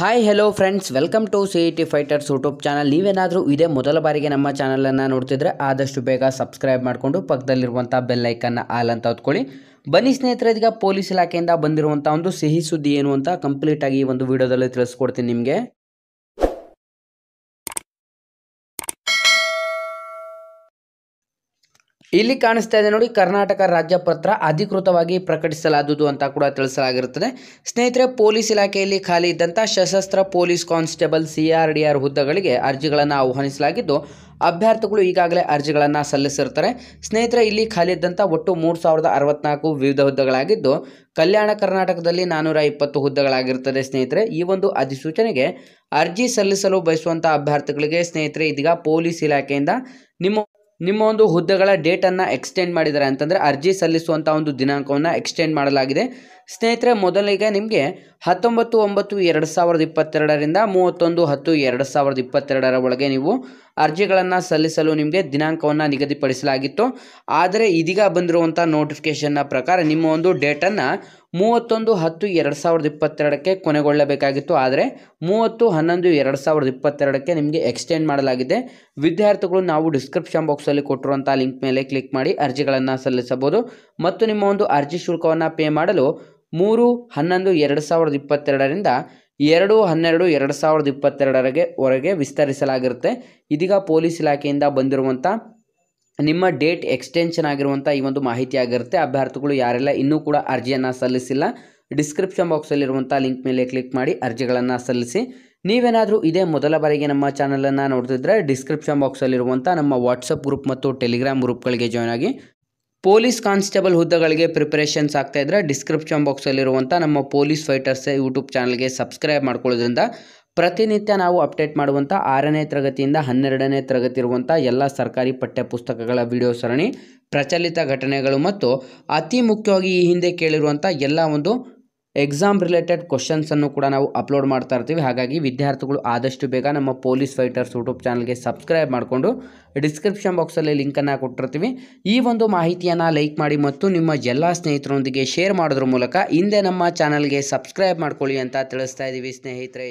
hi hello friends welcome to C E T fighters YouTube channel ನೀವೇನಾದರೂ ಇದೇ ಮೊದಲ ಬಾರಿಗೆ ನಮ್ಮ ಚಾನಲನ್ನು ನೋಡ್ತಿದ್ರೆ ಆದಷ್ಟು ಬೇಗ ಸಬ್ಸ್ಕ್ರೈಬ್ ಮಾಡಿಕೊಂಡು ಪಕ್ಕದಲ್ಲಿರುವಂಥ ಬೆಲ್ಲೈಕನ್ನು ಆಲ್ ಅಂತ ಹೊತ್ಕೊಳ್ಳಿ ಬನ್ನಿ ಸ್ನೇಹಿತರೆ ಇದೀಗ ಪೊಲೀಸ್ ಇಲಾಖೆಯಿಂದ ಬಂದಿರುವಂಥ ಒಂದು ಸಿಹಿ ಸುದ್ದಿ ಏನು ಅಂತ ಕಂಪ್ಲೀಟಾಗಿ ಒಂದು ವಿಡಿಯೋದಲ್ಲಿ ತಿಳಿಸ್ಕೊಡ್ತೀನಿ ನಿಮಗೆ ಇಲ್ಲಿ ಕಾಣಿಸ್ತಾ ಇದೆ ನೋಡಿ ಕರ್ನಾಟಕ ರಾಜ್ಯ ಪತ್ರ ಅಧಿಕೃತವಾಗಿ ಪ್ರಕಟಿಸಲಾದುದು ಅಂತ ಕೂಡ ತಿಳಿಸಲಾಗಿರುತ್ತದೆ ಸ್ನೇಹಿತರೆ ಪೊಲೀಸ್ ಇಲಾಖೆಯಲ್ಲಿ ಖಾಲಿ ಇದ್ದಂಥ ಸಶಸ್ತ್ರ ಪೊಲೀಸ್ ಕಾನ್ಸ್ಟೇಬಲ್ ಸಿಆರ್ಡಿಆರ್ ಹುದ್ದೆಗಳಿಗೆ ಅರ್ಜಿಗಳನ್ನು ಆಹ್ವಾನಿಸಲಾಗಿದ್ದು ಅಭ್ಯರ್ಥಿಗಳು ಈಗಾಗಲೇ ಅರ್ಜಿಗಳನ್ನು ಸಲ್ಲಿಸಿರುತ್ತಾರೆ ಸ್ನೇಹಿತರೆ ಇಲ್ಲಿ ಖಾಲಿ ಇದ್ದಂಥ ಒಟ್ಟು ಮೂರು ಸಾವಿರದ ಅರವತ್ನಾಲ್ಕು ವಿವಿಧ ಹುದ್ದೆಗಳಾಗಿದ್ದು ಕಲ್ಯಾಣ ಕರ್ನಾಟಕದಲ್ಲಿ ನಾನ್ನೂರ ಇಪ್ಪತ್ತು ಹುದ್ದೆಗಳಾಗಿರುತ್ತದೆ ಸ್ನೇಹಿತರೆ ಈ ಒಂದು ಅಧಿಸೂಚನೆಗೆ ಅರ್ಜಿ ಸಲ್ಲಿಸಲು ಬಯಸುವಂಥ ಅಭ್ಯರ್ಥಿಗಳಿಗೆ ಸ್ನೇಹಿತರೆ ಇದೀಗ ಪೊಲೀಸ್ ಇಲಾಖೆಯಿಂದ ನಿಮ್ಮ ನಿಮ್ಮ ಒಂದು ಹುದ್ದೆಗಳ ಡೇಟನ್ನು ಎಕ್ಸ್ಟೆಂಡ್ ಮಾಡಿದ್ದಾರೆ ಅಂತಂದರೆ ಅರ್ಜಿ ಸಲ್ಲಿಸುವಂಥ ಒಂದು ದಿನಾಂಕವನ್ನು ಎಕ್ಸ್ಟೆಂಡ್ ಮಾಡಲಾಗಿದೆ ಸ್ನೇಹಿತರೆ ಮೊದಲಿಗೆ ನಿಮಗೆ ಹತ್ತೊಂಬತ್ತು ಒಂಬತ್ತು ಎರಡು ಸಾವಿರದ ಇಪ್ಪತ್ತೆರಡರಿಂದ ಮೂವತ್ತೊಂದು ಹತ್ತು ಎರಡು ಸಾವಿರದ ಇಪ್ಪತ್ತೆರಡರ ಒಳಗೆ ನೀವು ಅರ್ಜಿಗಳನ್ನು ಸಲ್ಲಿಸಲು ನಿಮಗೆ ದಿನಾಂಕವನ್ನು ನಿಗದಿಪಡಿಸಲಾಗಿತ್ತು ಆದರೆ ಇದೀಗ ಬಂದಿರುವಂಥ ನೋಟಿಫಿಕೇಷನ್ನ ಪ್ರಕಾರ ನಿಮ್ಮ ಒಂದು ಡೇಟನ್ನು ಮೂವತ್ತೊಂದು ಹತ್ತು ಎರಡು ಸಾವಿರದ ಇಪ್ಪತ್ತೆರಡಕ್ಕೆ ಕೊನೆಗೊಳ್ಳಬೇಕಾಗಿತ್ತು ಆದರೆ ಮೂವತ್ತು ಹನ್ನೊಂದು ಎರಡು ಸಾವಿರದ ಇಪ್ಪತ್ತೆರಡಕ್ಕೆ ನಿಮಗೆ ಎಕ್ಸ್ಟೆಂಡ್ ಮಾಡಲಾಗಿದೆ ವಿದ್ಯಾರ್ಥಿಗಳು ನಾವು ಡಿಸ್ಕ್ರಿಪ್ಷನ್ ಬಾಕ್ಸಲ್ಲಿ ಕೊಟ್ಟಿರುವಂಥ ಲಿಂಕ್ ಮೇಲೆ ಕ್ಲಿಕ್ ಮಾಡಿ ಅರ್ಜಿಗಳನ್ನು ಸಲ್ಲಿಸಬಹುದು ಮತ್ತು ನಿಮ್ಮ ಒಂದು ಅರ್ಜಿ ಶುಲ್ಕವನ್ನು ಪೇ ಮಾಡಲು ಮೂರು ಹನ್ನೊಂದು ಎರಡು ಸಾವಿರದ ಇಪ್ಪತ್ತೆರಡರಿಂದ ಎರಡು ಹನ್ನೆರಡು ಎರಡು ಸಾವಿರದ ಇಪ್ಪತ್ತೆರಡರಗೆ ವರೆಗೆ ವಿಸ್ತರಿಸಲಾಗಿರುತ್ತೆ ಇದೀಗ ಪೊಲೀಸ್ ಇಲಾಖೆಯಿಂದ ಬಂದಿರುವಂಥ ನಿಮ್ಮ ಡೇಟ್ ಎಕ್ಸ್ಟೆನ್ಷನ್ ಆಗಿರುವಂಥ ಈ ಒಂದು ಮಾಹಿತಿ ಆಗಿರುತ್ತೆ ಅಭ್ಯರ್ಥಿಗಳು ಯಾರೆಲ್ಲ ಇನ್ನೂ ಕೂಡ ಅರ್ಜಿಯನ್ನು ಸಲ್ಲಿಸಿಲ್ಲ ಡಿಸ್ಕ್ರಿಪ್ಷನ್ ಬಾಕ್ಸಲ್ಲಿರುವಂಥ ಲಿಂಕ್ ಮೇಲೆ ಕ್ಲಿಕ್ ಮಾಡಿ ಅರ್ಜಿಗಳನ್ನು ಸಲ್ಲಿಸಿ ನೀವೇನಾದರೂ ಇದೇ ಮೊದಲ ಬಾರಿಗೆ ನಮ್ಮ ಚಾನಲನ್ನು ನೋಡ್ತಿದ್ರೆ ಡಿಸ್ಕ್ರಿಪ್ಷನ್ ಬಾಕ್ಸಲ್ಲಿರುವಂಥ ನಮ್ಮ ವಾಟ್ಸಪ್ ಗ್ರೂಪ್ ಮತ್ತು ಟೆಲಿಗ್ರಾಮ್ ಗ್ರೂಪ್ಗಳಿಗೆ ಜಾಯ್ನ್ ಆಗಿ ಪೊಲೀಸ್ ಕಾನ್ಸ್ಟೇಬಲ್ ಹುದ್ದೆಗಳಿಗೆ ಪ್ರಿಪರೇಷನ್ಸ್ ಆಗ್ತಾ ಇದ್ದರೆ ಡಿಸ್ಕ್ರಿಪ್ಷನ್ ಬಾಕ್ಸಲ್ಲಿರುವಂಥ ನಮ್ಮ ಪೊಲೀಸ್ ಫೈಟರ್ಸ್ ಯೂಟ್ಯೂಬ್ ಚಾನಲ್ಗೆ ಸಬ್ಸ್ಕ್ರೈಬ್ ಮಾಡ್ಕೊಳ್ಳೋದ್ರಿಂದ ಪ್ರತಿನಿತ್ಯ ನಾವು ಅಪ್ಡೇಟ್ ಮಾಡುವಂಥ ಆರನೇ ತರಗತಿಯಿಂದ ಹನ್ನೆರಡನೇ ತರಗತಿ ಇರುವಂಥ ಎಲ್ಲ ಸರ್ಕಾರಿ ಪಠ್ಯಪುಸ್ತಕಗಳ ವಿಡಿಯೋ ಸರಣಿ ಪ್ರಚಲಿತ ಘಟನೆಗಳು ಮತ್ತು ಅತಿ ಮುಖ್ಯವಾಗಿ ಈ ಹಿಂದೆ ಕೇಳಿರುವಂಥ ಎಲ್ಲ ಒಂದು ಎಕ್ಸಾಮ್ ರಿಲೇಟೆಡ್ ಕ್ವಶನ್ಸನ್ನು ಕೂಡ ನಾವು ಅಪ್ಲೋಡ್ ಮಾಡ್ತಾ ಇರ್ತೀವಿ ಹಾಗಾಗಿ ವಿದ್ಯಾರ್ಥಿಗಳು ಆದಷ್ಟು ಬೇಗ ನಮ್ಮ ಪೊಲೀಸ್ ಫೈಟರ್ಸ್ ಯೂಟ್ಯೂಬ್ ಚಾನಲ್ಗೆ ಸಬ್ಸ್ಕ್ರೈಬ್ ಮಾಡಿಕೊಂಡು ಡಿಸ್ಕ್ರಿಪ್ಷನ್ ಬಾಕ್ಸಲ್ಲಿ ಲಿಂಕನ್ನು ಕೊಟ್ಟಿರ್ತೀವಿ ಈ ಒಂದು ಮಾಹಿತಿಯನ್ನು ಲೈಕ್ ಮಾಡಿ ಮತ್ತು ನಿಮ್ಮ ಎಲ್ಲ ಸ್ನೇಹಿತರೊಂದಿಗೆ ಶೇರ್ ಮಾಡೋದ್ರ ಮೂಲಕ ಹಿಂದೆ ನಮ್ಮ ಚಾನಲ್ಗೆ ಸಬ್ಸ್ಕ್ರೈಬ್ ಮಾಡ್ಕೊಳ್ಳಿ ಅಂತ ತಿಳಿಸ್ತಾ ಇದ್ದೀವಿ ಸ್ನೇಹಿತರೆ